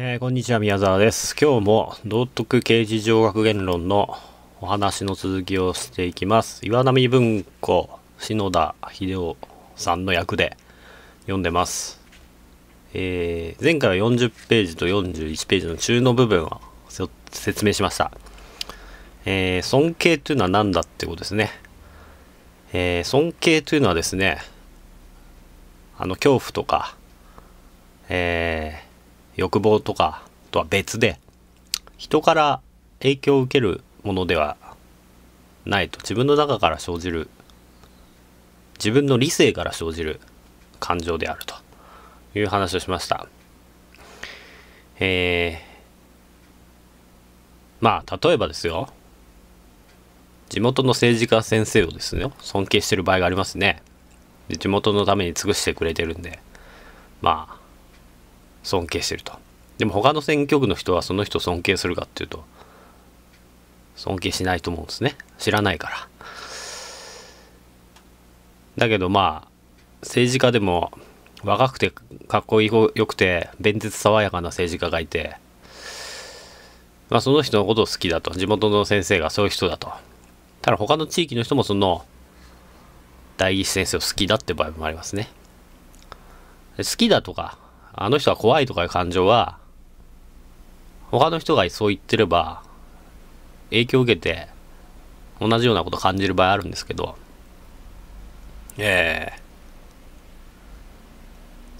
えー、こんにちは、宮沢です。今日も道徳刑事上学言論のお話の続きをしていきます。岩波文庫、篠田秀夫さんの役で読んでます。えー、前回は40ページと41ページの中の部分を説明しました。えー、尊敬というのは何だってことですね。え尊敬というのはですね、あの、恐怖とか、えー、欲望とかとは別で人から影響を受けるものではないと自分の中から生じる自分の理性から生じる感情であるという話をしました。えー、まあ例えばですよ地元の政治家先生をですね尊敬してる場合がありますね。地元のために尽くしてくれてるんでまあ尊敬してるとでも他の選挙区の人はその人尊敬するかっていうと尊敬しないと思うんですね知らないからだけどまあ政治家でも若くてかっこよくて弁舌爽やかな政治家がいてまあその人のことを好きだと地元の先生がそういう人だとただ他の地域の人もその代議士先生を好きだって場合もありますね好きだとかあの人は怖いとかいう感情は、他の人がそう言ってれば、影響を受けて、同じようなこと感じる場合あるんですけど、ええー、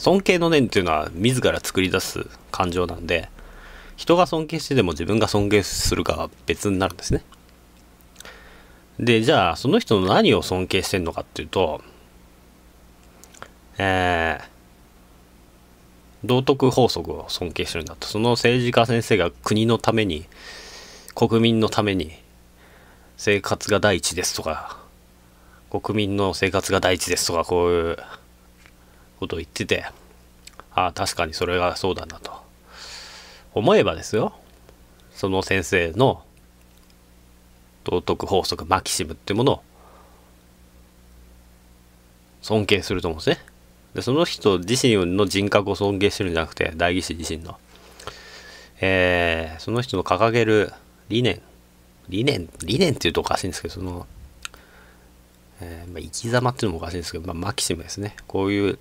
尊敬の念っていうのは自ら作り出す感情なんで、人が尊敬してでも自分が尊敬するかは別になるんですね。で、じゃあ、その人の何を尊敬してんのかっていうと、えー、道徳法則を尊敬するんだとその政治家先生が国のために国民のために生活が第一ですとか国民の生活が第一ですとかこういうことを言っててああ確かにそれがそうだなと思えばですよその先生の道徳法則マキシムってものを尊敬すると思うんですね。でその人自身の人格を尊敬してるんじゃなくて代議士自身の、えー、その人の掲げる理念理念理念っていうとおかしいんですけどその、えー、まあ、生き様っていうのもおかしいんですけど、まあ、マキシムですねこういう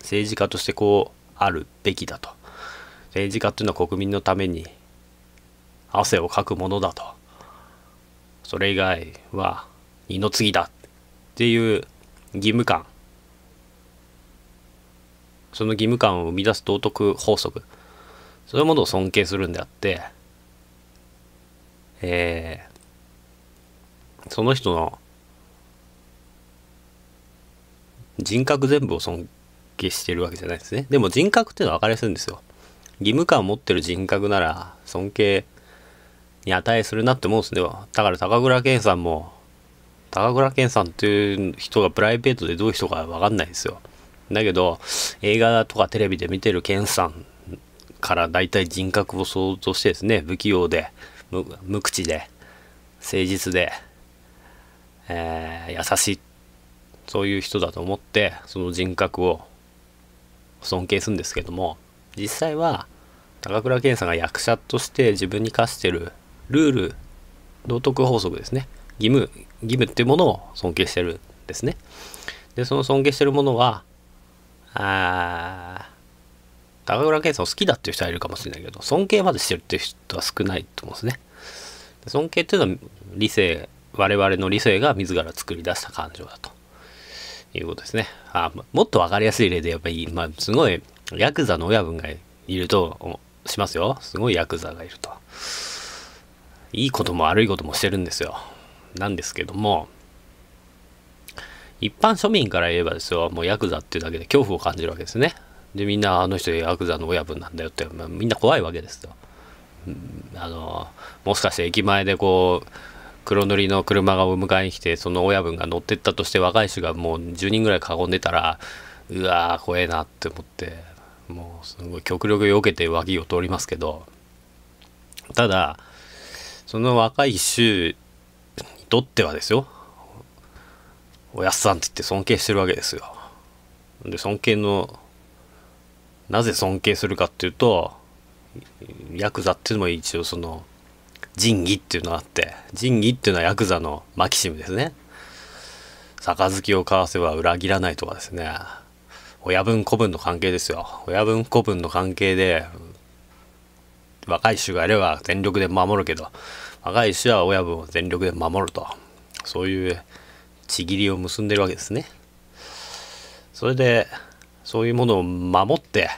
政治家としてこうあるべきだと政治家っていうのは国民のために汗をかくものだとそれ以外は二の次だっていう義務感その義務感を生み出す道徳法則そういうものを尊敬するんであってえー、その人の人格全部を尊敬してるわけじゃないですねでも人格っていうのは分かりやすいんですよ義務感を持ってる人格なら尊敬に値するなって思うんですねだから高倉健さんも高倉健さんっていう人がプライベートでどういう人か分かんないですよだけど映画とかテレビで見てるケンさんから大体人格を想像してですね不器用で無口で誠実で、えー、優しいそういう人だと思ってその人格を尊敬するんですけども実際は高倉健さんが役者として自分に課してるルール道徳法則ですね義務義務っていうものを尊敬してるんですねでその尊敬してるものはあ高倉健さん好きだっていう人はいるかもしれないけど、尊敬までしてるっていう人は少ないと思うんですね。尊敬っていうのは理性、我々の理性が自ら作り出した感情だということですね。あもっとわかりやすい例でやっぱり、まあ、すごいヤクザの親分がいるとしますよ。すごいヤクザがいると。いいことも悪いこともしてるんですよ。なんですけども、一般庶民から言えばですよもうヤクザっていうだけで恐怖を感じるわけですねでみんなあの人ヤクザの親分なんだよって、まあ、みんな怖いわけですよ、あのもしかして駅前でこう黒塗りの車がお迎えに来てその親分が乗ってったとして若い衆がもう10人ぐらい囲んでたらうわー怖えなって思ってもうすごい極力避けて脇を通りますけどただその若い衆にとってはですよおやっさんって言って尊敬してるわけですよ。で、尊敬の、なぜ尊敬するかっていうと、ヤクザっていうのも一応その、仁義っていうのがあって、仁義っていうのはヤクザのマキシムですね。杯を交わせば裏切らないとかですね。親分子分の関係ですよ。親分子分の関係で、若い衆がいれば全力で守るけど、若い衆は親分を全力で守ると。そういうちぎりを結んでるわけですね。それで、そういうものを守って、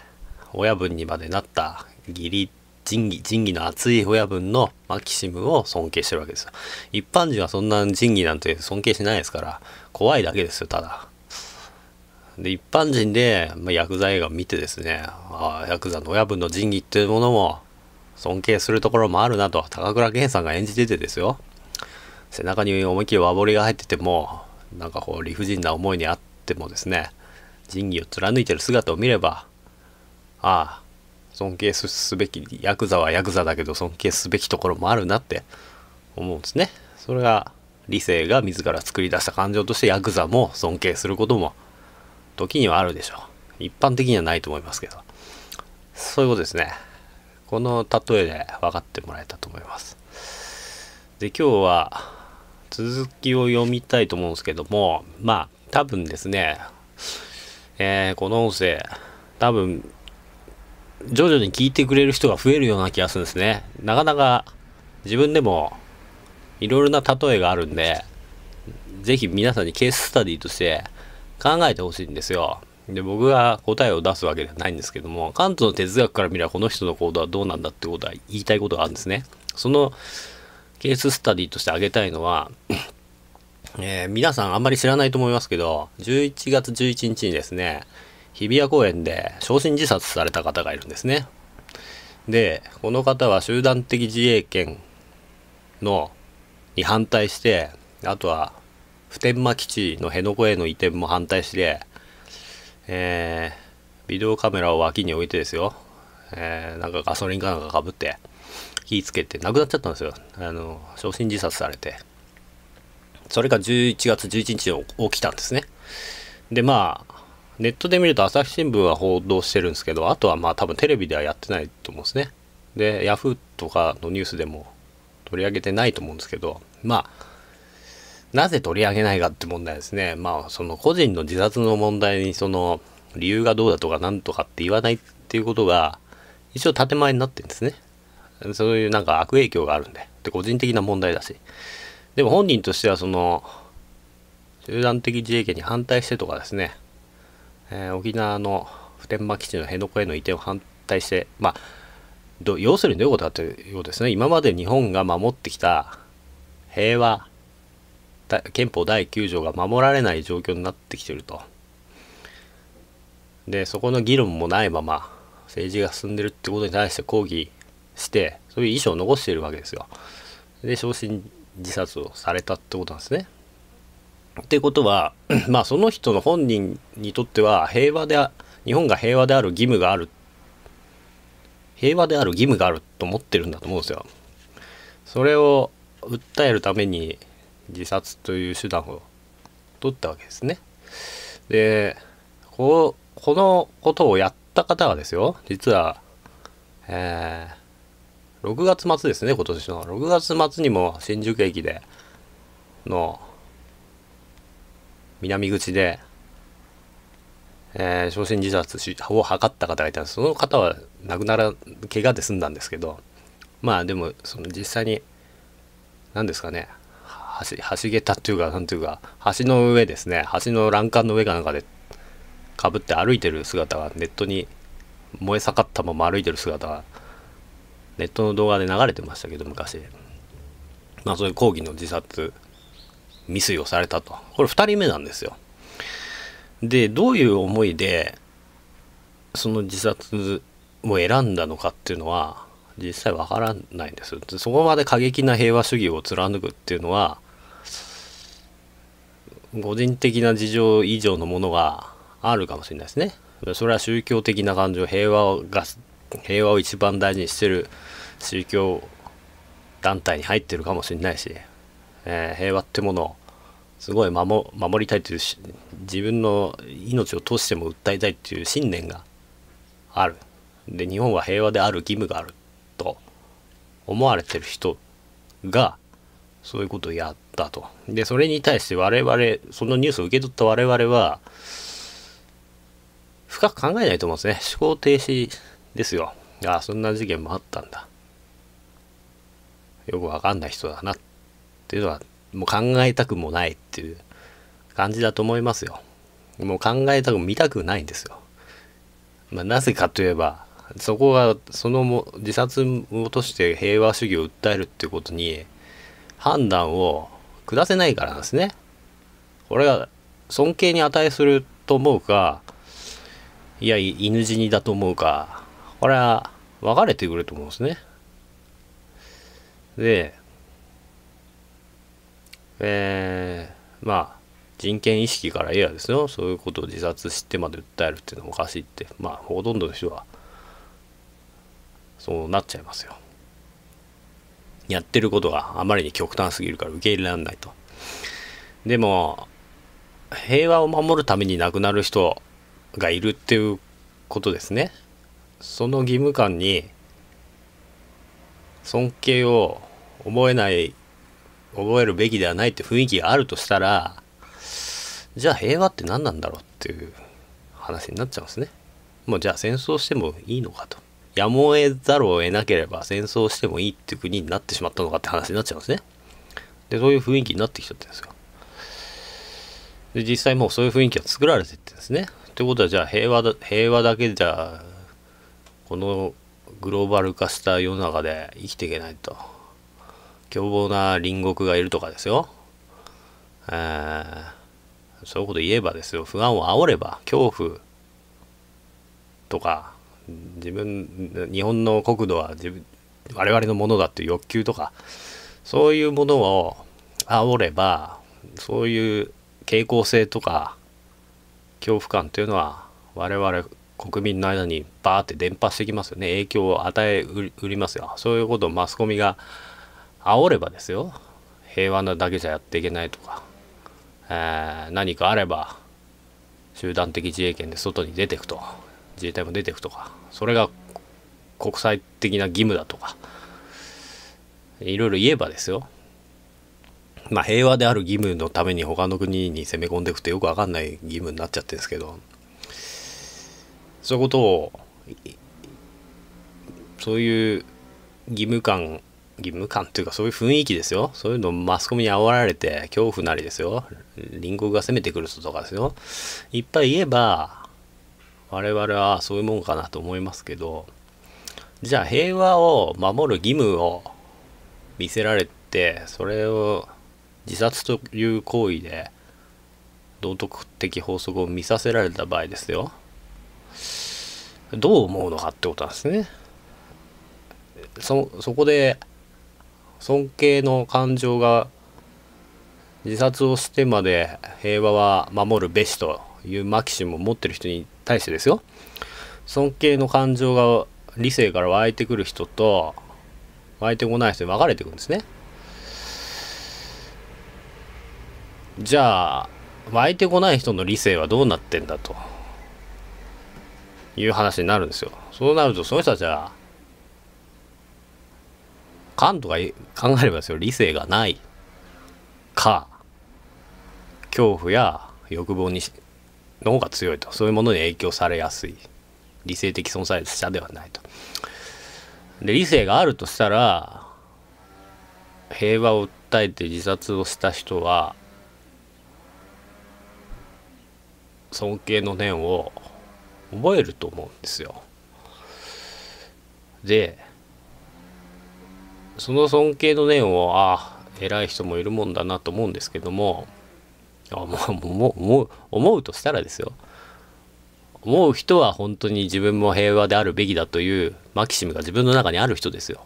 親分にまでなった義理、仁義、仁義の厚い親分のマキシムを尊敬してるわけですよ。一般人はそんな仁義なんて尊敬しないですから、怖いだけですよ、ただ。で、一般人で、まあ、薬剤映画を見てですね、ああ、ヤクザの親分の仁義っていうものも尊敬するところもあるなと、高倉健さんが演じててですよ。背中に思いっきり和彫りが入っててもなんかこう理不尽な思いにあってもですね仁義を貫いてる姿を見ればああ尊敬すべきヤクザはヤクザだけど尊敬すべきところもあるなって思うんですね。それが理性が自ら作り出した感情としてヤクザも尊敬することも時にはあるでしょう。一般的にはないと思いますけど。そういうことですね。この例えで分かってもらえたと思います。で今日は続きを読みたいと思うんですけども、まあ、多分ですね、えー、この音声、多分、徐々に聞いてくれる人が増えるような気がするんですね。なかなか自分でもいろいろな例えがあるんで、ぜひ皆さんにケーススタディとして考えてほしいんですよ。で、僕が答えを出すわけではないんですけども、関東の哲学から見ればこの人の行動はどうなんだってことは言いたいことがあるんですね。そのケーススタディとして挙げたいのは、えー、皆さんあんまり知らないと思いますけど、11月11日にですね、日比谷公園で焼身自殺された方がいるんですね。で、この方は集団的自衛権の、に反対して、あとは普天間基地の辺野古への移転も反対して、えー、ビデオカメラを脇に置いてですよ、えー、なんかガソリンかなんかかぶって、火つけて亡くなっちゃったんですよ。あの、焼身自殺されて。それが11月11日に起きたんですね。で、まあ、ネットで見ると朝日新聞は報道してるんですけど、あとはまあ多分テレビではやってないと思うんですね。で、ヤフーとかのニュースでも取り上げてないと思うんですけど、まあ、なぜ取り上げないかって問題ですね。まあ、その個人の自殺の問題にその理由がどうだとかなんとかって言わないっていうことが一応建前になってるんですね。そういうなんか悪影響があるんでで個人的な問題だしでも本人としてはその集団的自衛権に反対してとかですね、えー、沖縄の普天間基地の辺野古への移転を反対してまあ要するにどういうことかということですね今まで日本が守ってきた平和憲法第9条が守られない状況になってきてるとでそこの議論もないまま政治が進んでるってことに対して抗議してそういう遺書を残しているわけですよで焼身自殺をされたってことなんですねってことは まあその人の本人にとっては平和で日本が平和である義務がある平和である義務があると思ってるんだと思うんですよそれを訴えるために自殺という手段を取ったわけですねでここのことをやった方はですよ実はえー6月末ですね、今年の。6月末にも新宿駅で、の、南口で、えー、焼身自殺を図った方がいたんですその方は亡くなら、怪我で済んだんですけど、まあでも、その実際に、何ですかね、橋、橋桁っていうか、なんていうか、橋の上ですね、橋の欄干の上かなんかで、かぶって歩いてる姿がネットに燃え盛ったまま歩いてる姿がネットの動画で流れてましたけど昔まあそういう抗議の自殺未遂をされたとこれ2人目なんですよでどういう思いでその自殺を選んだのかっていうのは実際わからないんですそこまで過激な平和主義を貫くっていうのは個人的な事情以上のものがあるかもしれないですねそれは宗教的な感情平和が平和を一番大事にしてる宗教団体に入ってるかもしれないし、えー、平和ってものをすごい守りたいという自分の命を通しても訴えたいという信念があるで日本は平和である義務があると思われてる人がそういうことをやったとでそれに対して我々そのニュースを受け取った我々は深く考えないと思うんですね思考停止ですよ。ああ、そんな事件もあったんだ。よくわかんない人だなっていうのは、もう考えたくもないっていう感じだと思いますよ。もう考えたく見たくないんですよ。まあ、なぜかといえば、そこが、そのも自殺を落として平和主義を訴えるってことに、判断を下せないからなんですね。これが尊敬に値すると思うか、いや、犬死にだと思うか、これは分かれてくれると思うんですね。で、えー、まあ、人権意識から言えばですよ、そういうことを自殺してまで訴えるっていうのはおかしいって、まあ、ほとんどの人は、そうなっちゃいますよ。やってることがあまりに極端すぎるから受け入れられないと。でも、平和を守るために亡くなる人がいるっていうことですね。その義務感に尊敬を覚えない覚えるべきではないって雰囲気があるとしたらじゃあ平和って何なんだろうっていう話になっちゃうんですね。もうじゃあ戦争してもいいのかと。やむを得ざるを得なければ戦争してもいいっていう国になってしまったのかって話になっちゃうんですね。で、そういう雰囲気になってきちゃってるんですよ。で、実際もうそういう雰囲気が作られてってですね。ってことはじゃあ平和だ、平和だけじゃこのグローバル化した世の中で生きていけないと凶暴な隣国がいるとかですよ、えそういうこと言えばですよ不安を煽れば恐怖とか自分日本の国土は自分我々のものだっていう欲求とかそういうものを煽ればそういう傾向性とか恐怖感というのは我々国民の間にバーって伝播してきますよね影響を与え売りますよそういうことをマスコミが煽ればですよ平和なだけじゃやっていけないとか、えー、何かあれば集団的自衛権で外に出てくと自衛隊も出てくとかそれが国際的な義務だとかいろいろ言えばですよまあ平和である義務のために他の国に攻め込んでいくとよくわかんない義務になっちゃってるんですけどそういうことをそういう義務感義務感というかそういう雰囲気ですよそういうのマスコミに煽られて恐怖なりですよ隣国が攻めてくるとかですよいっぱい言えば我々はそういうもんかなと思いますけどじゃあ平和を守る義務を見せられてそれを自殺という行為で道徳的法則を見させられた場合ですよどう思うのかってことなんですね。そそこで尊敬の感情が自殺をしてまで平和は守るべしというマキシムを持ってる人に対してですよ尊敬の感情が理性から湧いてくる人と湧いてこない人に分かれていくんですねじゃあ湧いてこない人の理性はどうなってんだという話になるんですよ。そうなると、その人たちは、勘とか考えればですよ、理性がないか、恐怖や欲望にの方が強いと、そういうものに影響されやすい。理性的存在者ではないと。で、理性があるとしたら、平和を訴えて自殺をした人は、尊敬の念を覚えると思うんですよ。でその尊敬の念をああ偉い人もいるもんだなと思うんですけどもあもうもう思うとしたらですよ思う人は本当に自分も平和であるべきだというマキシムが自分の中にある人ですよ。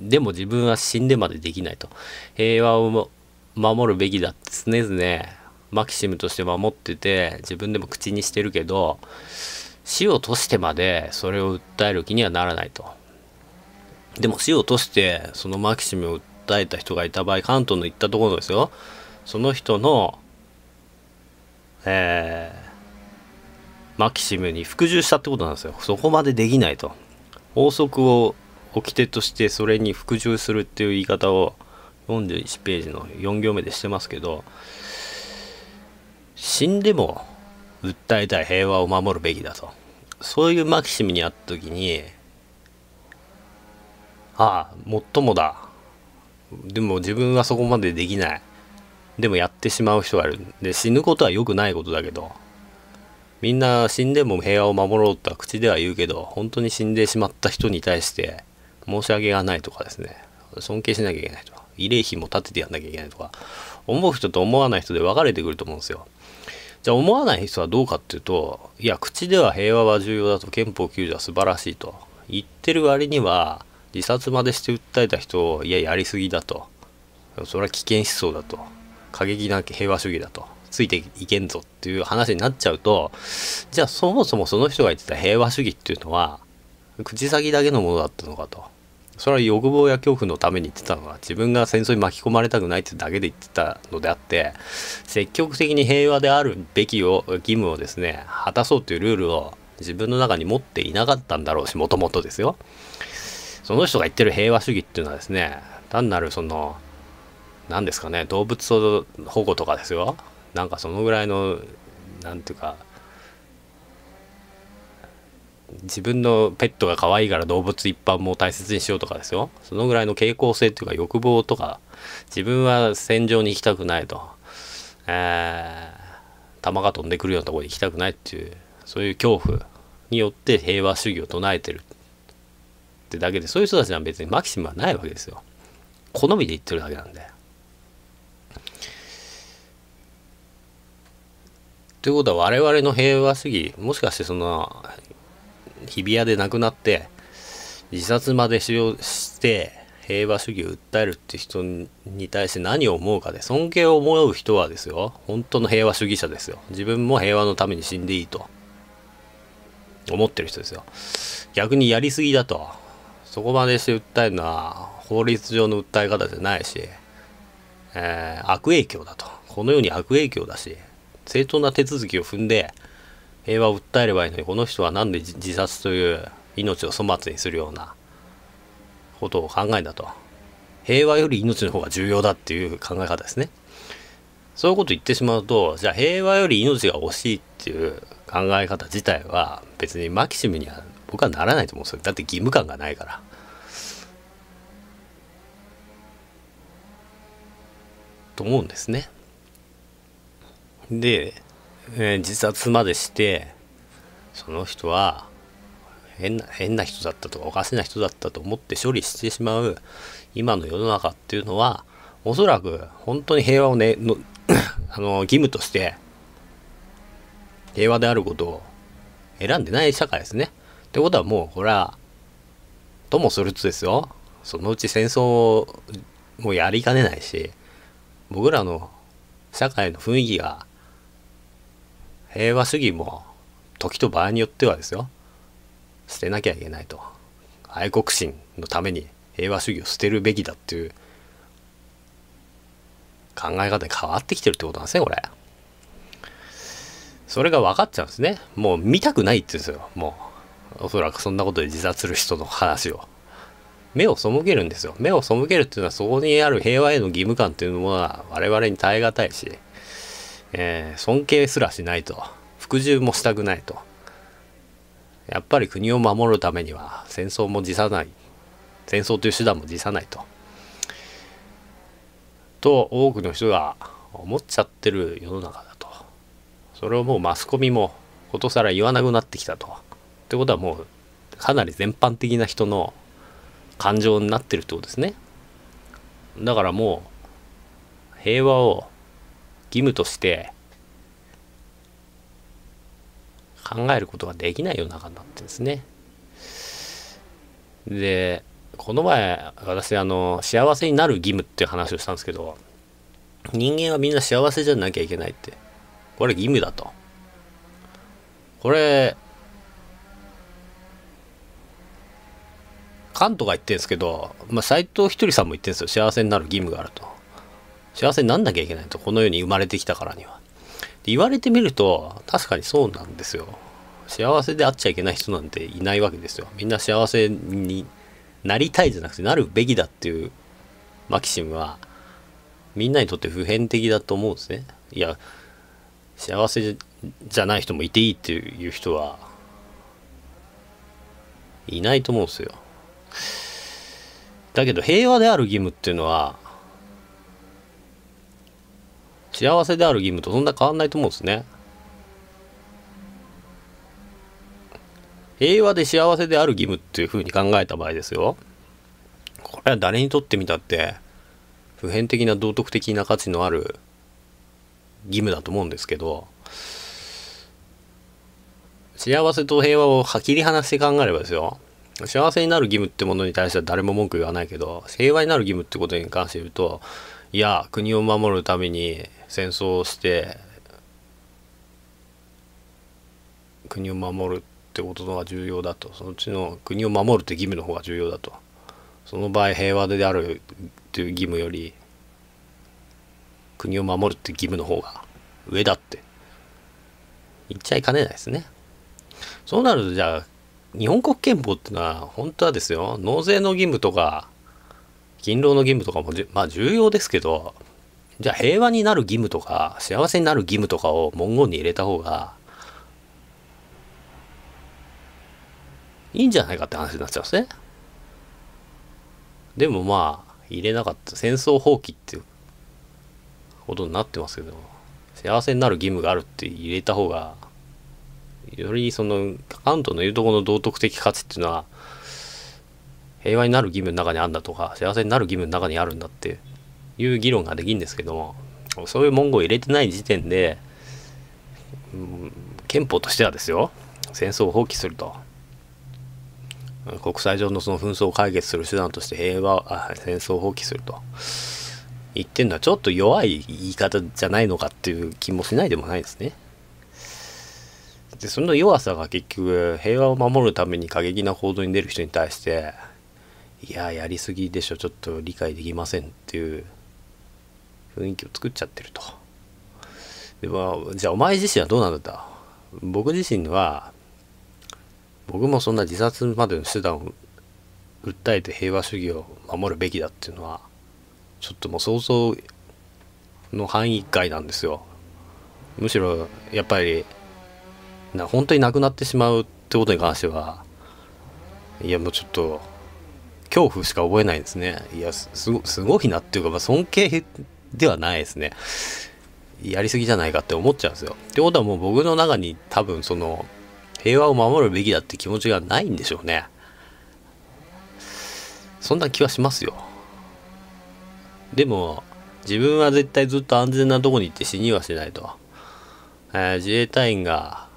でも自分は死んでまでできないと。平和を守るべきだって常々マキシムとして守ってて自分でも口にしてるけど死をとしてまでそれを訴える気にはならないとでも死をとしてそのマキシムを訴えた人がいた場合関東の行ったところですよその人のえー、マキシムに服従したってことなんですよそこまでできないと法則を掟としてそれに服従するっていう言い方を41ページの4行目でしてますけど死んでも訴えたい平和を守るべきだと。そういうマキシムにあった時に、ああ、もっともだ。でも自分はそこまでできない。でもやってしまう人がいる。で、死ぬことは良くないことだけど、みんな死んでも平和を守ろうとは口では言うけど、本当に死んでしまった人に対して申し訳がないとかですね、尊敬しなきゃいけないとか、慰霊碑も立ててやんなきゃいけないとか、思う人と思わない人で分かれてくると思うんですよ。じゃあ思わない人はどうかっていうといや口では平和は重要だと憲法9条は素晴らしいと言ってる割には自殺までして訴えた人をいややりすぎだとそれは危険思想だと過激な平和主義だとついていけんぞっていう話になっちゃうとじゃあそもそもその人が言ってた平和主義っていうのは口先だけのものだったのかとそれは欲望や恐怖のために言ってたのは自分が戦争に巻き込まれたくないってだけで言ってたのであって積極的に平和であるべきを義務をですね果たそうというルールを自分の中に持っていなかったんだろうしもともとですよその人が言ってる平和主義っていうのはですね単なるその何ですかね動物保護とかですよなんかそのぐらいの何ていうか自分のペットが可愛いから動物一般も大切にしようとかですよそのぐらいの傾向性というか欲望とか自分は戦場に行きたくないと、えー、弾が飛んでくるようなところに行きたくないっていうそういう恐怖によって平和主義を唱えてるってだけでそういう人たちは別にマキシムはないわけですよ好みで言ってるだけなんでということは我々の平和主義もしかしてその日比谷で亡くなって自殺まで使用して平和主義を訴えるって人に対して何を思うかで尊敬を思う人はですよ本当の平和主義者ですよ自分も平和のために死んでいいと思ってる人ですよ逆にやりすぎだとそこまでして訴えるのは法律上の訴え方じゃないし、えー、悪影響だとこのように悪影響だし正当な手続きを踏んで平和を訴えればいいのにこの人は何で自殺という命を粗末にするようなことを考えたと平和より命の方が重要だっていう考え方ですねそういうこと言ってしまうとじゃあ平和より命が惜しいっていう考え方自体は別にマキシムには僕はならないと思うんですよだって義務感がないからと思うんですねでえー、自殺までしてその人は変な変な人だったとかおかしな人だったと思って処理してしまう今の世の中っていうのはおそらく本当に平和をねの あの義務として平和であることを選んでない社会ですね。ってことはもうこれはともするとですよそのうち戦争もやりかねないし僕らの社会の雰囲気が平和主義も時と場合によってはですよ捨てなきゃいけないと愛国心のために平和主義を捨てるべきだっていう考え方に変わってきてるってことなんですねこれそれが分かっちゃうんですねもう見たくないって言うんですよもうおそらくそんなことで自殺する人の話を目を背けるんですよ目を背けるっていうのはそこにある平和への義務感っていうのは我々に耐え難いしえー、尊敬すらしないと服従もしたくないとやっぱり国を守るためには戦争も辞さない戦争という手段も辞さないとと多くの人が思っちゃってる世の中だとそれをもうマスコミもことさら言わなくなってきたとってことはもうかなり全般的な人の感情になってるってことですねだからもう平和を義務として考えることができない世の中になってですね。で、この前、私、あの、幸せになる義務っていう話をしたんですけど、人間はみんな幸せじゃなきゃいけないって。これ義務だと。これ、カントが言ってるんですけど、まあ、斎藤ひとりさんも言ってるんですよ。幸せになる義務があると。幸せになんなきゃいけないと、この世に生まれてきたからには。言われてみると、確かにそうなんですよ。幸せであっちゃいけない人なんていないわけですよ。みんな幸せになりたいじゃなくて、なるべきだっていうマキシムは、みんなにとって普遍的だと思うんですね。いや、幸せじゃない人もいていいっていう人は、いないと思うんですよ。だけど、平和である義務っていうのは、幸せである義務とそんな変わんないと思うんですね。平和で幸せである義務っていうふうに考えた場合ですよ。これは誰にとってみたって、普遍的な道徳的な価値のある義務だと思うんですけど、幸せと平和をはっきり離して考えればですよ。幸せになる義務ってものに対しては誰も文句言わないけど、平和になる義務ってことに関して言うと、いや、国を守るために戦争をして国を守るってことの方が重要だとそのうちの国を守るって義務の方が重要だとその場合平和であるという義務より国を守るって義務の方が上だって言っちゃいかねないですねそうなるとじゃあ日本国憲法ってのは本当はですよ納税の義務とか勤労の義務とかもまあ重要ですけどじゃあ平和になる義務とか幸せになる義務とかを文言に入れた方がいいんじゃないかって話になっちゃうんですね。でもまあ入れなかった戦争放棄っていうことになってますけど幸せになる義務があるって入れた方がよりそのアントの言うとこの道徳的価値っていうのは平和になる義務の中にあるんだとか幸せになる義務の中にあるんだっていう議論ができるんですけどもそういう文言を入れてない時点で、うん、憲法としてはですよ戦争を放棄すると国際上のその紛争を解決する手段として平和あ戦争を放棄すると言ってるのはちょっと弱い言い方じゃないのかっていう気もしないでもないですね。でその弱さが結局平和を守るために過激な行動に出る人に対していややりすぎでしょちょっと理解できませんっていう雰囲気を作っちゃってると。でまあ、じゃあお前自身はどうなんだった僕自身は僕もそんな自殺までの手段を訴えて平和主義を守るべきだっていうのはちょっともう想像の範囲外なんですよむしろやっぱりな本当になくなってしまうってことに関してはいやもうちょっと恐怖しか覚えないですねいやすごいなっていうか、まあ、尊敬ではないですね。やりすぎじゃないかって思っちゃうんですよ。ってことはもう僕の中に多分その平和を守るべきだって気持ちがないんでしょうね。そんな気はしますよ。でも自分は絶対ずっと安全なとこに行って死にはしないと。えー、自衛隊員が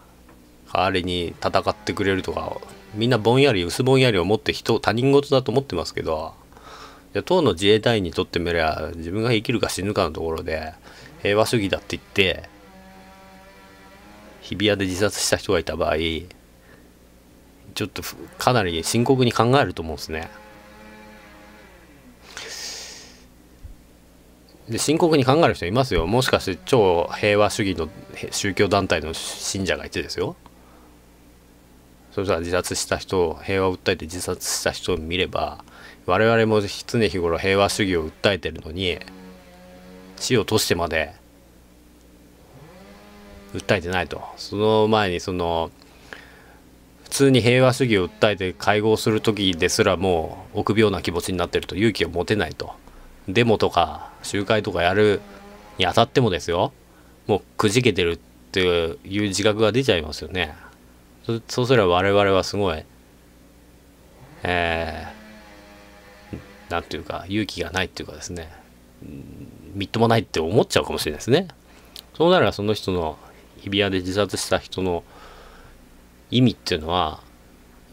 代わりに戦ってくれるとかみんなぼんやり薄ぼんやりを持って人他人事だと思ってますけど当の自衛隊員にとってみれば自分が生きるか死ぬかのところで平和主義だって言って日比谷で自殺した人がいた場合ちょっとかなり深刻に考えると思うんですね。で深刻に考える人いますよもしかして超平和主義の宗教団体の信者がいてですよそしたら自殺した人平和を訴えて自殺した人を見れば我々も常日頃平和主義を訴えてるのに死をとしてまで訴えてないとその前にその普通に平和主義を訴えて会合する時ですらもう臆病な気持ちになってると勇気を持てないとデモとか集会とかやるにあたってもですよもうくじけてるっていう自覚が出ちゃいますよねそそうすれば我々はすごいえーなんていうか、勇気がないっていうかですね、みっともないって思っちゃうかもしれないですね。そうならその人の日比谷で自殺した人の意味っていうのは、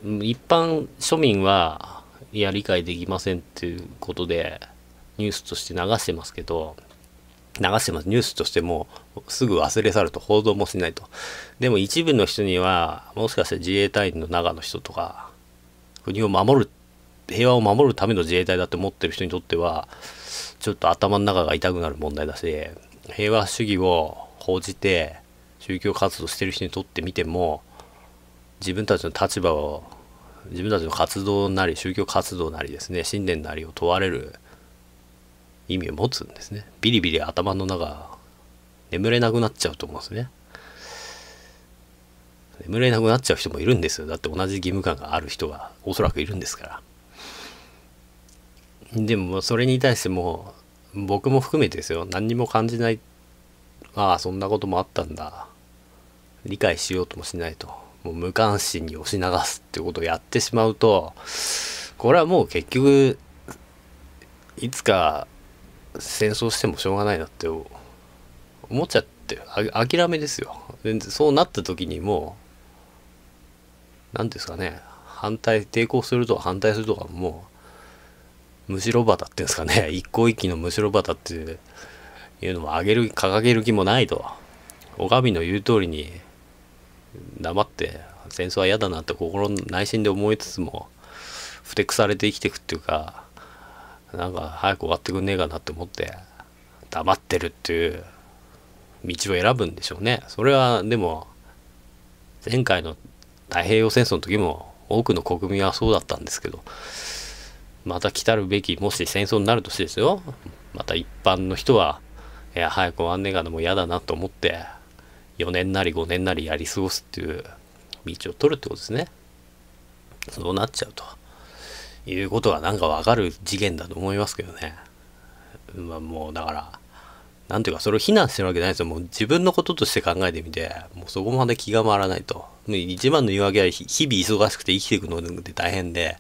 一般庶民は、いや、理解できませんっていうことで、ニュースとして流してますけど、流してます。ニュースとしてもすぐ忘れ去ると報道もしないと。でも一部の人には、もしかして自衛隊員の中の人とか、国を守る平和を守るための自衛隊だって思ってる人にとってはちょっと頭の中が痛くなる問題だし平和主義を報じて宗教活動してる人にとってみても自分たちの立場を自分たちの活動なり宗教活動なりですね信念なりを問われる意味を持つんですねビリビリ頭の中眠れなくなっちゃうと思うんですね眠れなくなっちゃう人もいるんですよだって同じ義務感がある人がおそらくいるんですからでもそれに対しても僕も含めてですよ何にも感じないああそんなこともあったんだ理解しようともしないともう無関心に押し流すってことをやってしまうとこれはもう結局いつか戦争してもしょうがないなって思っちゃって諦めですよそうなった時にもう何ですかね反対抵抗するとか反対するとかもむしろタっていうんですかね、一向一揆のむしろ旗っていうのもあげる、掲げる気もないと。お将の言う通りに黙って戦争は嫌だなって心の内心で思いつつも、ふてくされて生きていくっていうか、なんか早く終わってくんねえかなって思って、黙ってるっていう道を選ぶんでしょうね。それはでも、前回の太平洋戦争の時も多くの国民はそうだったんですけど、また来たるべきもし戦争になる年ですよまた一般の人はいや早く終わんねえかでも嫌だなと思って4年なり5年なりやり過ごすっていう道を取るってことですねそうなっちゃうということがなんかわかる次元だと思いますけどねまあもうだからなんていうか、それを非難してるわけじゃないですよ。もう自分のこととして考えてみて、もうそこまで気が回らないと。一番の言い訳は、日々忙しくて生きていくので大変で、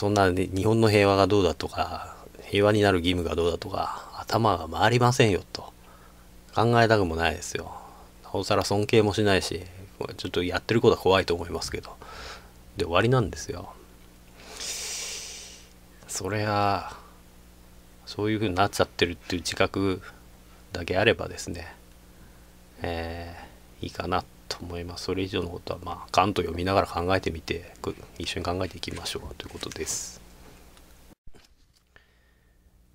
そんな、ね、日本の平和がどうだとか、平和になる義務がどうだとか、頭が回りませんよと。考えたくもないですよ。なおさら尊敬もしないし、ちょっとやってることは怖いと思いますけど。で、終わりなんですよ。それは、そういうふうになっちゃってるっていう自覚だけあればですね、えー、いいかなって。と思います。それ以上のことは、まあ、ガンと読みながら考えてみて、一緒に考えていきましょうということです。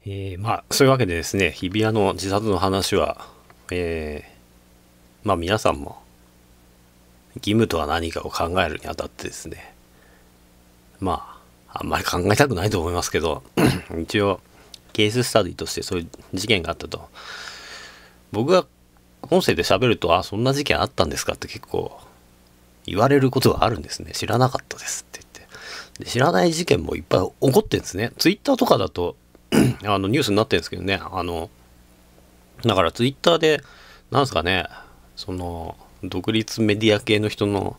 えー、まあ、そういうわけでですね、日比谷の自殺の話は、えー、まあ、皆さんも、義務とは何かを考えるにあたってですね、まあ、あんまり考えたくないと思いますけど、一応、ケーススタディとしてそういう事件があったと。僕が音声で喋ると、あ、そんな事件あったんですかって結構言われることがあるんですね。知らなかったですって言って。で知らない事件もいっぱい起こってんですね。ツイッターとかだと あのニュースになってるんですけどね。あの、だからツイッターで、なんすかね、その、独立メディア系の人の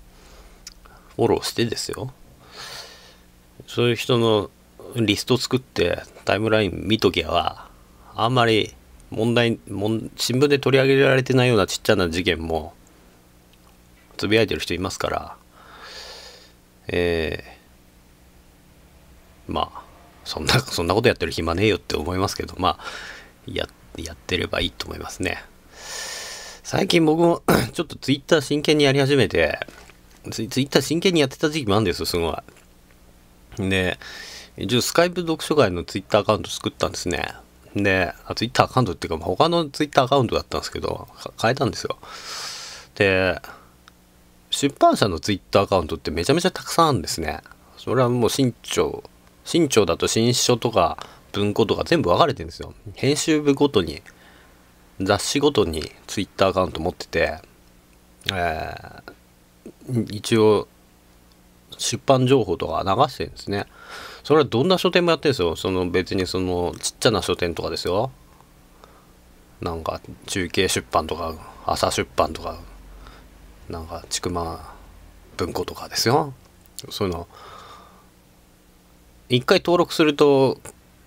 フォローしてですよ。そういう人のリスト作ってタイムライン見ときゃは、あんまり問題ん新聞で取り上げられてないようなちっちゃな事件もつぶやいてる人いますからえー、まあそんなそんなことやってる暇ねえよって思いますけどまあややってればいいと思いますね最近僕も ちょっとツイッター真剣にやり始めてツイッター真剣にやってた時期もあるんですよすごいで一応スカイプ読書会のツイッターアカウント作ったんですねで、ツイッターアカウントっていうか、他のツイッターアカウントだったんですけど、変えたんですよ。で、出版社のツイッターアカウントってめちゃめちゃたくさんあるんですね。それはもう新潮、新潮だと新書とか文庫とか全部分かれてるんですよ。編集部ごとに、雑誌ごとにツイッターアカウント持ってて、えー、一応出版情報とか流してるんですね。それはどんな書店もやってるんですよその別にそのちっちゃな書店とかですよなんか中継出版とか朝出版とかなんかくま文庫とかですよそういうの一回登録すると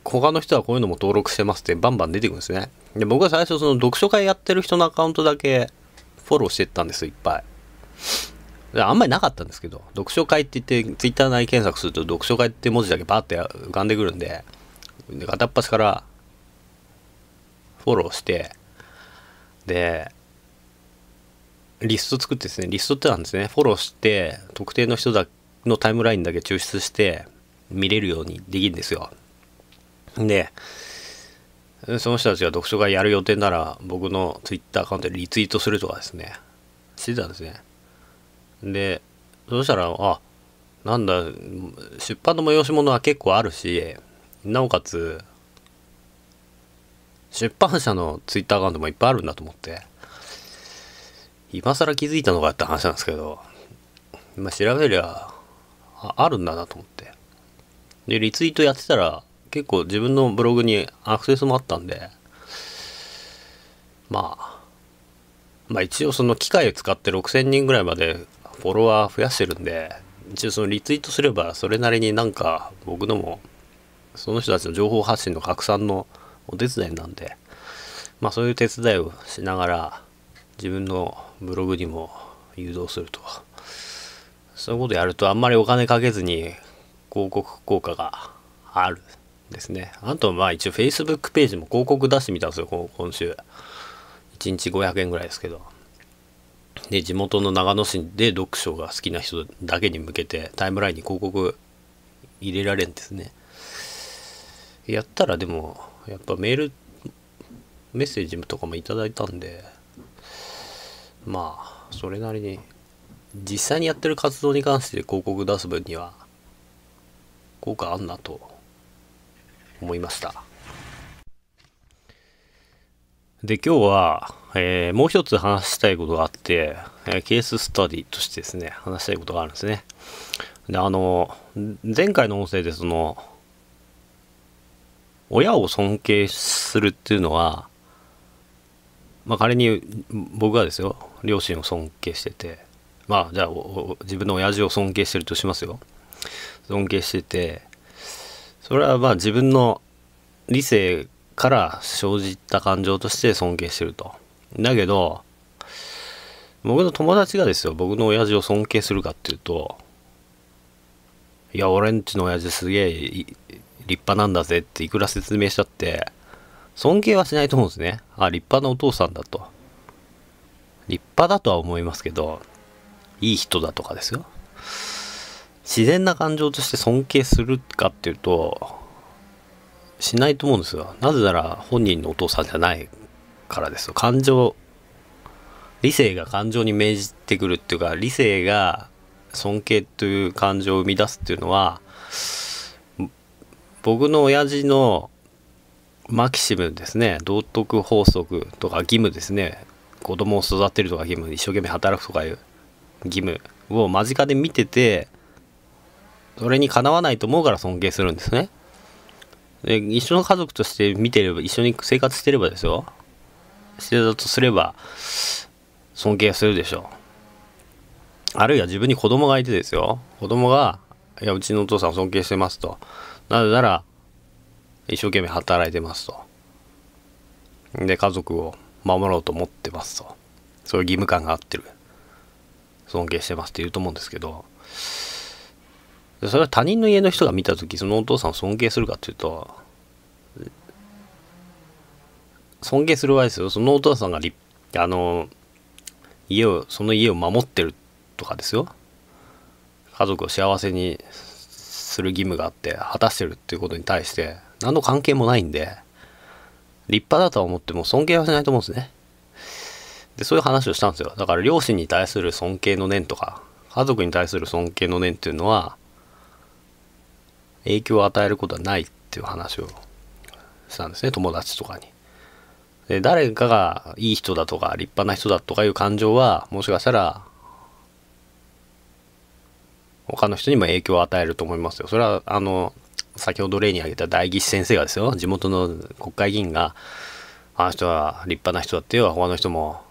他の人はこういうのも登録してますってバンバン出てくるんですねで僕は最初その読書会やってる人のアカウントだけフォローしてったんですいっぱいあんまりなかったんですけど、読書会って言って、ツイッター内検索すると読書会って文字だけバーって浮かんでくるんで、で片っ端からフォローして、で、リスト作ってですね、リストってなんですね、フォローして、特定の人だのタイムラインだけ抽出して、見れるようにできるんですよ。で、その人たちが読書会やる予定なら、僕のツイッターアカウントでリツイートするとかですね、してたんですね。で、そしたら、あ、なんだ、出版の催し物は結構あるし、なおかつ、出版社のツイッターアカウントもいっぱいあるんだと思って、今更気づいたのかって話なんですけど、今調べりゃ、ああるんだなと思って。で、リツイートやってたら、結構自分のブログにアクセスもあったんで、まあ、まあ一応その機械を使って6000人ぐらいまでフォロワー増やしてるんで、一応そのリツイートすれば、それなりになんか僕のも、その人たちの情報発信の拡散のお手伝いなんで、まあそういう手伝いをしながら、自分のブログにも誘導すると。そういうことやるとあんまりお金かけずに広告効果があるですね。あとまあ一応 Facebook ページも広告出してみたんですよ、今週。1日500円ぐらいですけど。ね、地元の長野市で読書が好きな人だけに向けてタイムラインに広告入れられんですねやったらでもやっぱメールメッセージとかもいただいたんでまあそれなりに実際にやってる活動に関して広告出す分には効果あんなと思いました。で、今日は、えー、もう一つ話したいことがあって、えー、ケーススタディとしてですね、話したいことがあるんですね。で、あの、前回の音声でその、親を尊敬するっていうのは、まあ仮に僕がですよ、両親を尊敬してて、まあじゃあ自分の親父を尊敬してるとしますよ。尊敬してて、それはまあ自分の理性から生じた感情として尊敬してると。だけど、僕の友達がですよ、僕の親父を尊敬するかっていうと、いや、俺んちの親父すげえ立派なんだぜっていくら説明しちゃって、尊敬はしないと思うんですね。あ、立派なお父さんだと。立派だとは思いますけど、いい人だとかですよ。自然な感情として尊敬するかっていうと、しないと思うんですよなぜなら本人のお父さんじゃないからですよ。感情、理性が感情に命じてくるっていうか、理性が尊敬という感情を生み出すっていうのは、僕の親父のマキシムですね、道徳法則とか義務ですね、子供を育てるとか義務、一生懸命働くとかいう義務を間近で見てて、それにかなわないと思うから尊敬するんですね。一緒の家族として見てれば、一緒に生活してればですよ。してたとすれば、尊敬するでしょう。あるいは自分に子供がいてですよ。子供が、いや、うちのお父さんを尊敬してますと。なぜなら、一生懸命働いてますと。で、家族を守ろうと思ってますと。そういう義務感があってる。尊敬してますって言うと思うんですけど、それは他人の家の人が見た時そのお父さんを尊敬するかっていうと尊敬するわけですよそのお父さんがあの家をその家を守ってるとかですよ家族を幸せにする義務があって果たしてるっていうことに対して何の関係もないんで立派だとは思っても尊敬はしないと思うんですねでそういう話をしたんですよだから両親に対する尊敬の念とか家族に対する尊敬の念っていうのは影響を与えることはないっていう話をしたんですね友達とかに。で誰かがいい人だとか立派な人だとかいう感情はもしかしたら他の人にも影響を与えると思いますよ。それはあの先ほど例に挙げた大士先生がですよ地元の国会議員があの人は立派な人だっては他の人も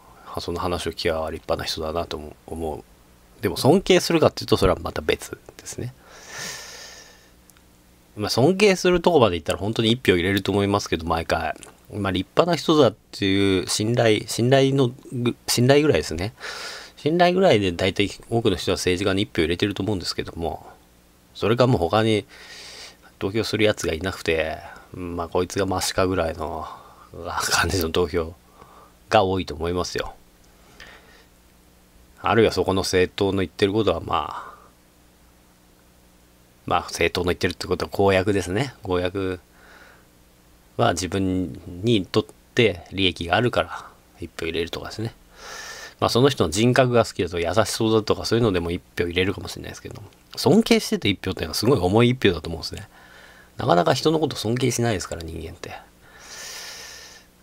その話を聞けば立派な人だなと思うでも尊敬するかっていうとそれはまた別ですね。まあ、尊敬するとこまでいったら本当に一票入れると思いますけど、毎回。まあ、立派な人だっていう信頼、信頼の、信頼ぐらいですね。信頼ぐらいで大体多くの人は政治家に一票入れてると思うんですけども、それがもう他に投票するやつがいなくて、まあ、こいつがマシかぐらいの感じの投票が多いと思いますよ。あるいはそこの政党の言ってることはまあ、まあ政党の言ってるってことは公約ですね公約は自分にとって利益があるから一票入れるとかですねまあその人の人格が好きだと優しそうだとかそういうのでも一票入れるかもしれないですけど尊敬してて一票っていうのはすごい重い一票だと思うんですねなかなか人のこと尊敬しないですから人間って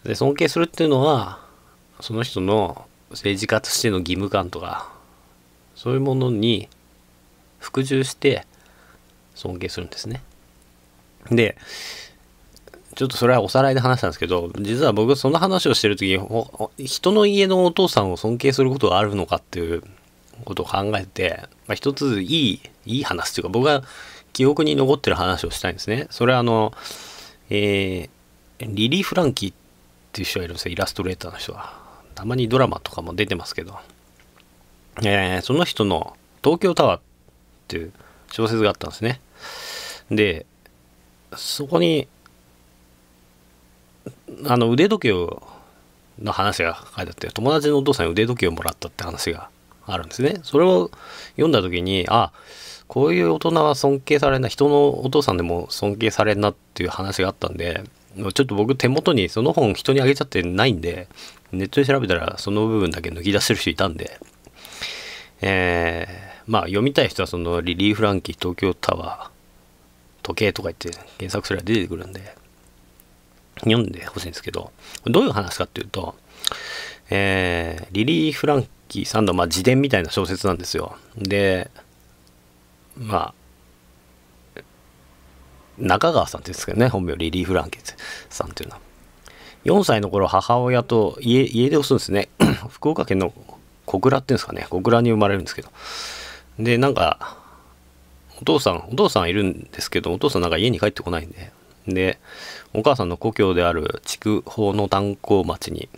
で尊敬するっていうのはその人の政治家としての義務感とかそういうものに服従して尊敬するんですね。で、ちょっとそれはおさらいで話したんですけど、実は僕その話をしてる時に、人の家のお父さんを尊敬することがあるのかっていうことを考えて、まあ、一ついい、いい話というか、僕が記憶に残ってる話をしたいんですね。それはあの、えー、リリー・フランキーっていう人がいるんですよ、イラストレーターの人は。たまにドラマとかも出てますけど、えー、その人の東京タワーっていう小説があったんですね。で、そこに、あの腕時計の話が書いてあって友達のお父さんに腕時計をもらったって話があるんですね。それを読んだ時にあこういう大人は尊敬されない人のお父さんでも尊敬されんなっていう話があったんでちょっと僕手元にその本人にあげちゃってないんでネットで調べたらその部分だけ抜き出してる人いたんでえーまあ読みたい人はそのリリー・フランキー東京タワー時計とか言って検索すれば出てくるんで読んでほしいんですけどどういう話かっていうと、えー、リリー・フランキーさんの、まあ、自伝みたいな小説なんですよでまあ中川さんですけどね本名リリー・フランキーさんっていうのは4歳の頃母親と家家出をするんですね 福岡県の小倉っていうんですかね小倉に生まれるんですけどで、なんか、お父さん、お父さんいるんですけど、お父さんなんか家に帰ってこないんで、で、お母さんの故郷である筑豊の炭鉱町に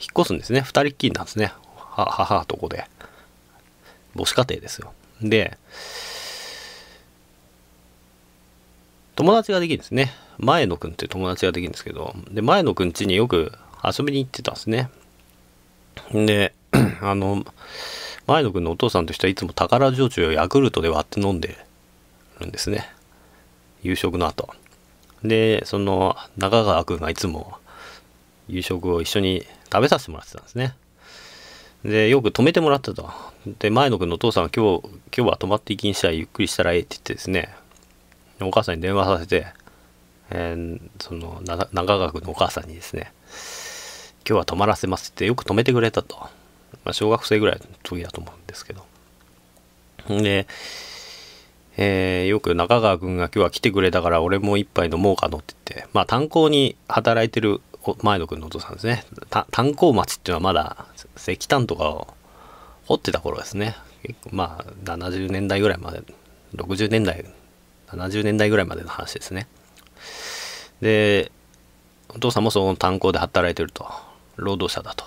引っ越すんですね。二人っきりなんですね。母と子で。母子家庭ですよ。で、友達ができるんですね。前野くんって友達ができるんですけど、で、前野くん家によく遊びに行ってたんですね。で、あの、前野くんのお父さんとしてはいつも宝焼酎をヤクルトで割って飲んでるんですね。夕食の後。で、その中川くんがいつも夕食を一緒に食べさせてもらってたんですね。で、よく泊めてもらってた。で、前野くんのお父さんは今日、今日は泊まっていきにしたらゆっくりしたらええって言ってですね、お母さんに電話させて、えー、その中川くんのお母さんにですね、今日は泊まらせますってよく泊めてくれたと。まあ、小学生ぐらいの時だと思うんですけど。で、えー、よく中川くんが今日は来てくれたから俺も一杯飲もうかのって言って、まあ炭鉱に働いてる前野んのお父さんですね。炭鉱町っていうのはまだ石炭とかを掘ってた頃ですね。まあ70年代ぐらいまで、60年代、70年代ぐらいまでの話ですね。で、お父さんもその炭鉱で働いてると。労働者だと。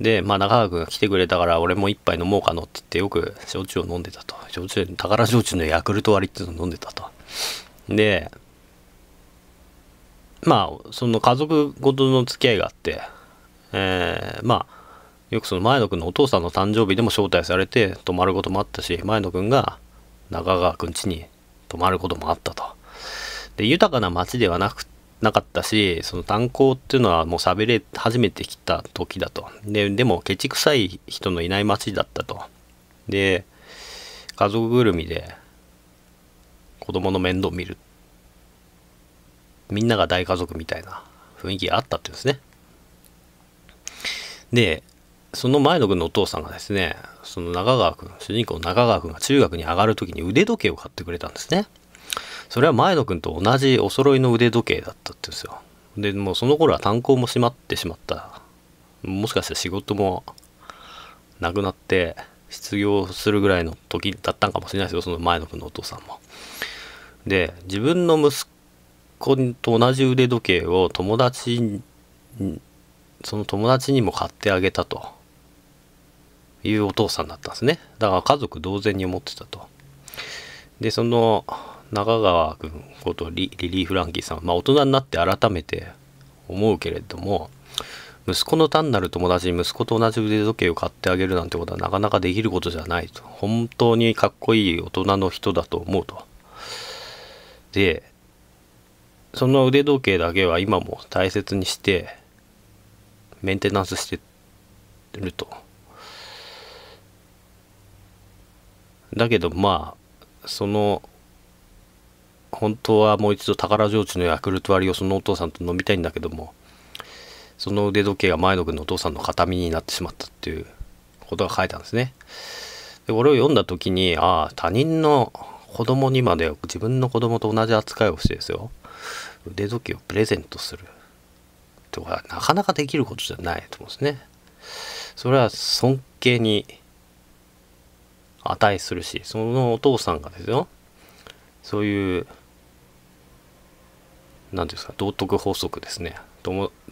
で、まあ、中川君が来てくれたから、俺も一杯飲もうかのって言って、よく焼酎を飲んでたと。焼酎、宝焼酎のヤクルト割りっていうのを飲んでたと。で、まあ、その家族ごとの付き合いがあって、えー、まあ、よくその前野君のお父さんの誕生日でも招待されて泊まることもあったし、前野君が中川君家に泊まることもあったと。で、豊かな町ではなくなかったしその炭鉱っていうのはもう喋れ始めてきた時だとででもケチくさい人のいない町だったとで家族ぐるみで子供の面倒見るみんなが大家族みたいな雰囲気があったっていうんですねでその前野君のお父さんがですねその中川君主人公の中川君が中学に上がる時に腕時計を買ってくれたんですねそれは前野君と同じお揃いの腕時計だったってんですよでもうその頃は炭鉱も閉まってしまったもしかしたら仕事もなくなって失業するぐらいの時だったんかもしれないですよその前野君のお父さんもで自分の息子と同じ腕時計を友達にその友達にも買ってあげたというお父さんだったんですねだから家族同然に思ってたとでその中川君ことリリリー・フランキーさんまあ大人になって改めて思うけれども息子の単なる友達に息子と同じ腕時計を買ってあげるなんてことはなかなかできることじゃないと本当にかっこいい大人の人だと思うとでその腕時計だけは今も大切にしてメンテナンスしてるとだけどまあその本当はもう一度宝上地のヤクルト割りをそのお父さんと飲みたいんだけどもその腕時計が前野君のお父さんの形見になってしまったっていうことが書いたんですね。でこれを読んだ時にああ他人の子供にまで自分の子供と同じ扱いをしてですよ腕時計をプレゼントするとかなかなかできることじゃないと思うんですね。それは尊敬に値するしそのお父さんがですよそういう何て言うんですか道徳法則ですね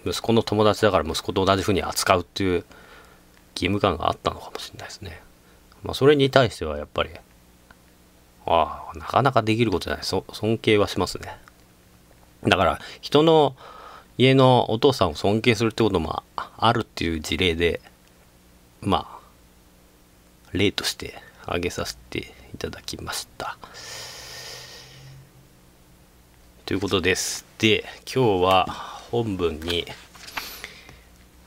息子の友達だから息子と同じふうに扱うっていう義務感があったのかもしれないですね。まあ、それに対してはやっぱりああなかなかできることじゃないそ尊敬はしますね。だから人の家のお父さんを尊敬するってこともあるっていう事例でまあ例として挙げさせていただきました。ということです。で、今日は本文に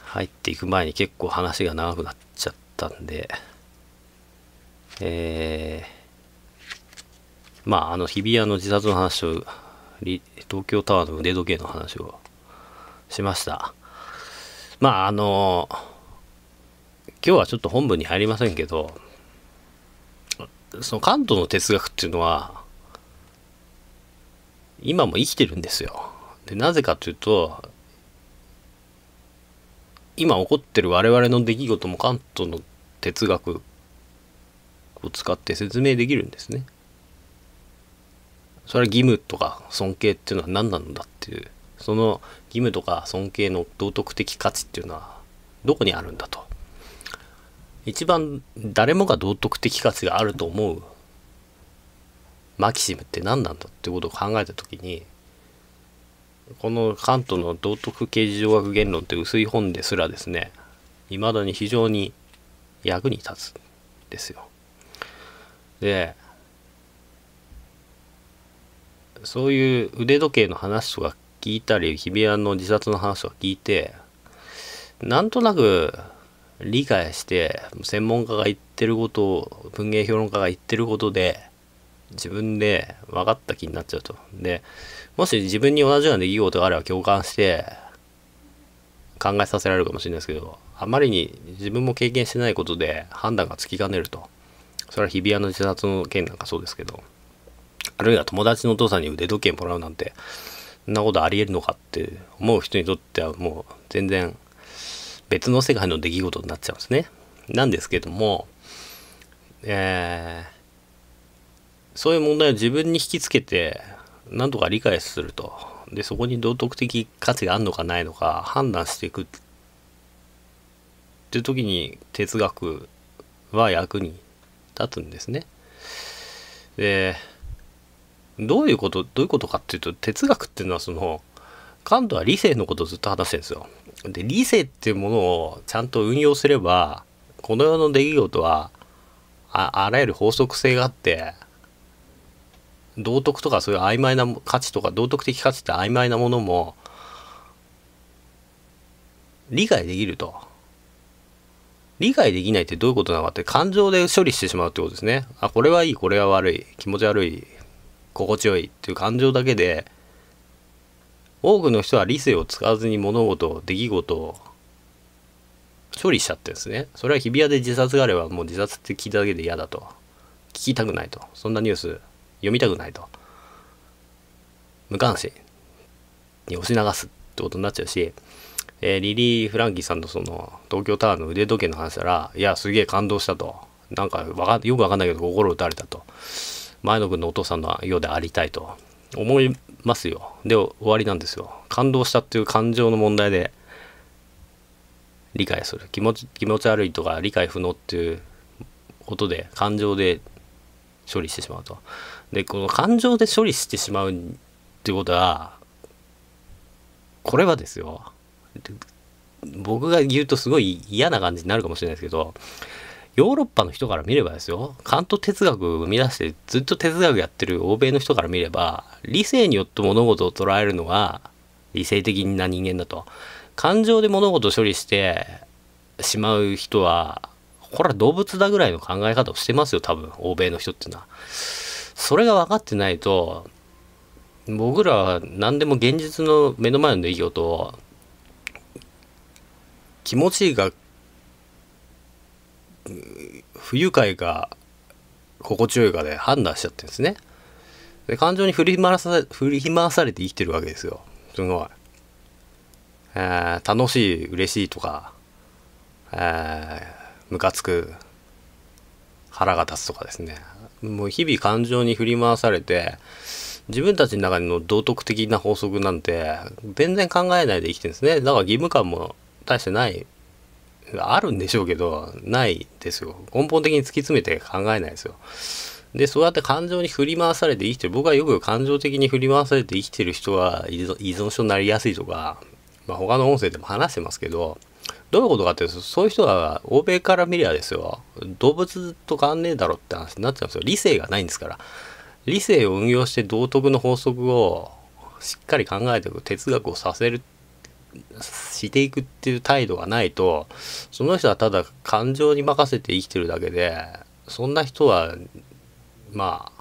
入っていく前に結構話が長くなっちゃったんで、えー、まあ、あの、日比谷の自殺の話を、東京タワーの腕時計の話をしました。まあ、あの、今日はちょっと本文に入りませんけど、その関東の哲学っていうのは、今も生きてるんですよ。で、なぜかというと、今起こってる我々の出来事も関東の哲学を使って説明できるんですね。それは義務とか尊敬っていうのは何なんだっていう、その義務とか尊敬の道徳的価値っていうのはどこにあるんだと。一番誰もが道徳的価値があると思うマキシムって何なんだってことを考えた時にこのカントの道徳刑事上学言論って薄い本ですらですね未だに非常に役に立つんですよ。でそういう腕時計の話とか聞いたり日比谷の自殺の話とか聞いてなんとなく理解して専門家が言ってることを文芸評論家が言ってることで自分で分かった気になっちゃうと。で、もし自分に同じような出来事があれば共感して、考えさせられるかもしれないですけど、あまりに自分も経験してないことで判断がつきかねると。それは日比谷の自殺の件なんかそうですけど、あるいは友達のお父さんに腕時計もらうなんて、そんなことありえるのかって思う人にとってはもう全然別の世界の出来事になっちゃうんですね。なんですけども、えーそういう問題を自分に引きつけて、なんとか理解すると。で、そこに道徳的価値があるのかないのか判断していくっていう時に哲学は役に立つんですね。で、どういうこと、どういうことかっていうと、哲学っていうのはその、感度は理性のことをずっと話してるんですよ。で、理性っていうものをちゃんと運用すれば、この世の出来事はあ、あらゆる法則性があって、道徳とかそういう曖昧な価値とか道徳的価値って曖昧なものも理解できると。理解できないってどういうことなのかって感情で処理してしまうってことですね。あ、これはいい、これは悪い、気持ち悪い、心地よいっていう感情だけで多くの人は理性を使わずに物事、出来事を処理しちゃってるんですね。それは日比谷で自殺があればもう自殺って聞いただけで嫌だと。聞きたくないと。そんなニュース読みたくないと無関心に押し流すってことになっちゃうし、えー、リリー・フランキーさんのその東京タワーの腕時計の話したらいやすげえ感動したとなんかかよくわかんないけど心打たれたと前野君のお父さんのようでありたいと思いますよで終わりなんですよ感動したっていう感情の問題で理解する気持ち気持ち悪いとか理解不能っていうことで感情で処理してしまうとでこの感情で処理してしまうってことはこれはですよ僕が言うとすごい嫌な感じになるかもしれないですけどヨーロッパの人から見ればですよカント哲学を生み出してずっと哲学やってる欧米の人から見れば理性によって物事を捉えるのは理性的な人間だと感情で物事を処理してしまう人はこれは動物だぐらいの考え方をしてますよ多分欧米の人っていうのは。それが分かってないと僕らは何でも現実の目の前の出来事を気持ちが不愉快か心地よいかで判断しちゃってるんですね。で感情に振り回さ振り回されて生きてるわけですよ。すごい。えー、楽しい、嬉しいとか、えー、ムカつく、腹が立つとかですね。もう日々感情に振り回されて、自分たちの中の道徳的な法則なんて、全然考えないで生きてるんですね。だから義務感も大してない、あるんでしょうけど、ないですよ。根本的に突き詰めて考えないですよ。で、そうやって感情に振り回されて生きてる。僕はよく感情的に振り回されて生きてる人は依存症になりやすいとか、まあ、他の音声でも話してますけど、どういうことかってそういう人は欧米から見りゃですよ動物と変わんねえだろって話になっちゃうんですよ理性がないんですから理性を運用して道徳の法則をしっかり考えていく哲学をさせるしていくっていう態度がないとその人はただ感情に任せて生きてるだけでそんな人はま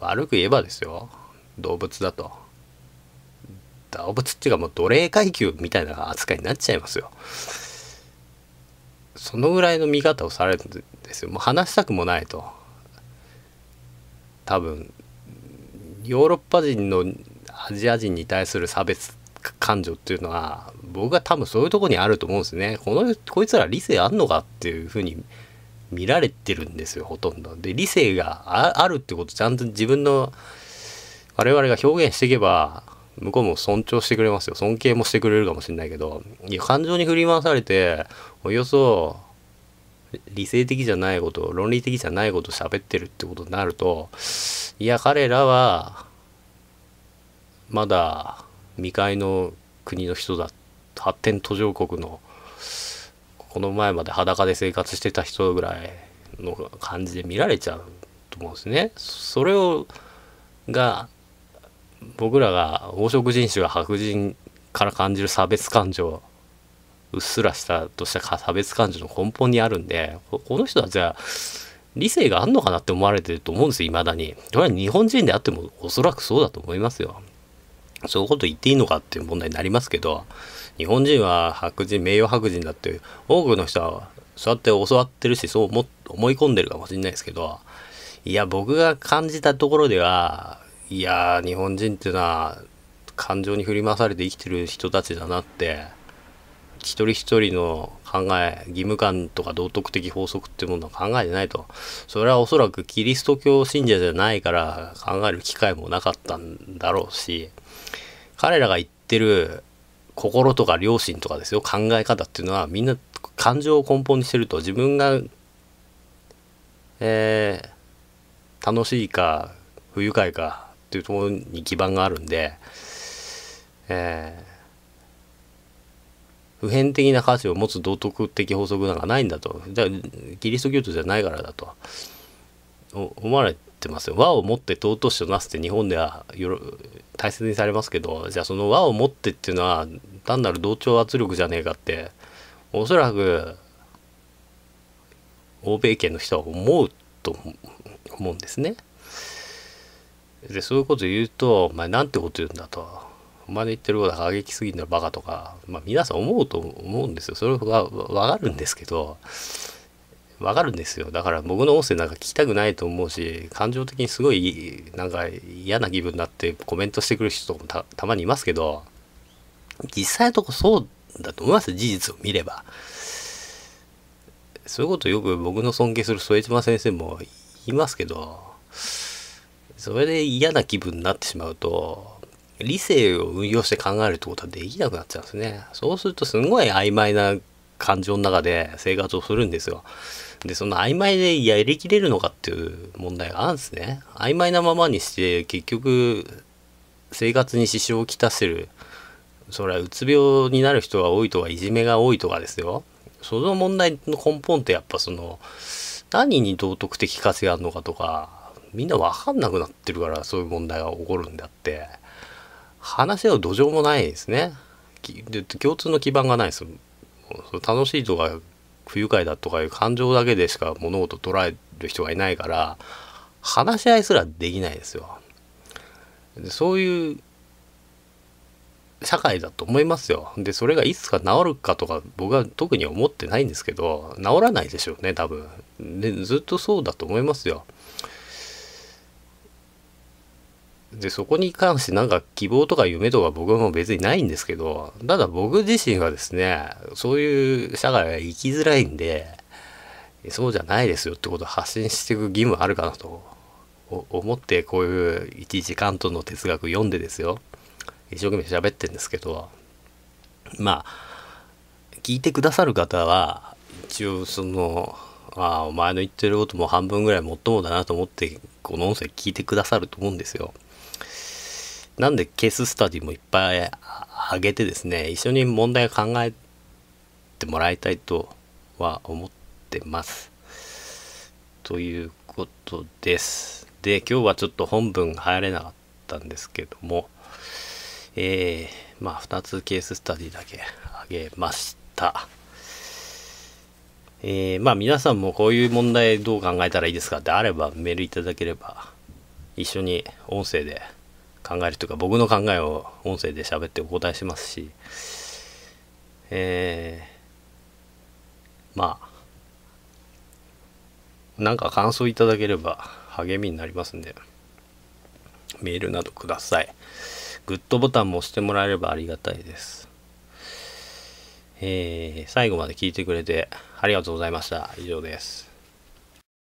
あ悪く言えばですよ動物だと動物っていうかもう奴隷階級みたいな扱いになっちゃいますよ。そのぐらいの見方をされるんですよ。もう話したくもないと。多分ヨーロッパ人のアジア人に対する差別感情っていうのは僕は多分そういうとこにあると思うんですね。このこいつら理性あんのかっていうふうに見られてるんですよほとんど。で理性があるってことちゃんと自分の我々が表現していけば向こうも尊重してくれますよ尊敬もしてくれるかもしれないけどいや感情に振り回されておよそ理性的じゃないこと論理的じゃないこと喋ってるってことになるといや彼らはまだ未開の国の人だ発展途上国のこの前まで裸で生活してた人ぐらいの感じで見られちゃうと思うんですね。それをが僕らが黄色人種が白人から感じる差別感情うっすらしたとした差別感情の根本にあるんでこの人はじゃあ理性があるのかなって思われてると思うんですよ未だに。これは日本人であってもおそらくそうだと思いますよ。そういうこと言っていいのかっていう問題になりますけど日本人は白人名誉白人だって多くの人はそうやって教わってるしそう思い込んでるかもしれないですけどいや僕が感じたところではいや日本人っていうのは感情に振り回されて生きてる人たちだなって一人一人の考え義務感とか道徳的法則っていうものは考えてないとそれはおそらくキリスト教信者じゃないから考える機会もなかったんだろうし彼らが言ってる心とか良心とかですよ考え方っていうのはみんな感情を根本にしてると自分がえー、楽しいか不愉快かっていうところに基盤があるんで、えー、普遍的な価値を持つ道徳的法則なんかないんだとだキリスト教徒じゃないからだと思われてますよ和を持って尊しとなすって日本ではよろ大切にされますけどじゃあその和を持ってっていうのは単なる同調圧力じゃねえかっておそらく欧米圏の人は思うと思うんですね。でそういうこと言うと「お前なんてこと言うんだ」と「お前の言ってることが過激すぎんだバカ」とか、まあ、皆さん思うと思うんですよそれは分かるんですけど分かるんですよだから僕の音声なんか聞きたくないと思うし感情的にすごいなんか嫌な気分になってコメントしてくる人とかもたまにいますけど実際のとこそうだと思います事実を見れば。そういうことよく僕の尊敬する副島先生も言いますけど、それで嫌な気分になってしまうと、理性を運用して考えるってことはできなくなっちゃうんですね。そうするとすごい曖昧な感情の中で生活をするんですよ。で、その曖昧でやりきれるのかっていう問題があるんですね。曖昧なままにして、結局、生活に支障をきたせる。それはうつ病になる人が多いとか、いじめが多いとかですよ。その問題の根本ってやっぱその、何に道徳的価値があるのかとか、みんな分かんなくなってるからそういう問題が起こるんであって話し合う土壌もないですねで共通の基盤がないです楽しいとか不愉快だとかいう感情だけでしか物事捉える人がいないから話し合いすらできないですよでそういう社会だと思いますよでそれがいつか治るかとか僕は特に思ってないんですけど治らないでしょうね多分でずっとそうだと思いますよで、そこに関してなんか希望とか夢とか僕も別にないんですけど、ただ僕自身はですね、そういう社会は生きづらいんで、そうじゃないですよってことを発信していく義務あるかなと思って、こういう1時間との哲学読んでですよ、一生懸命喋ってんですけど、まあ、聞いてくださる方は、一応その、あお前の言ってることも半分ぐらいもっともだなと思って、この音声聞いてくださると思うんですよ。なんでケーススタディもいっぱいあげてですね、一緒に問題を考えてもらいたいとは思ってます。ということです。で、今日はちょっと本文入れなかったんですけども、えー、まあ2つケーススタディだけあげました。えー、まあ皆さんもこういう問題どう考えたらいいですかってあればメールいただければ一緒に音声で考えるというか僕の考えを音声で喋ってお答えしますし、えー、まあなんか感想いただければ励みになりますんでメールなどくださいグッドボタンも押してもらえればありがたいですえー、最後まで聞いてくれてありがとうございました以上です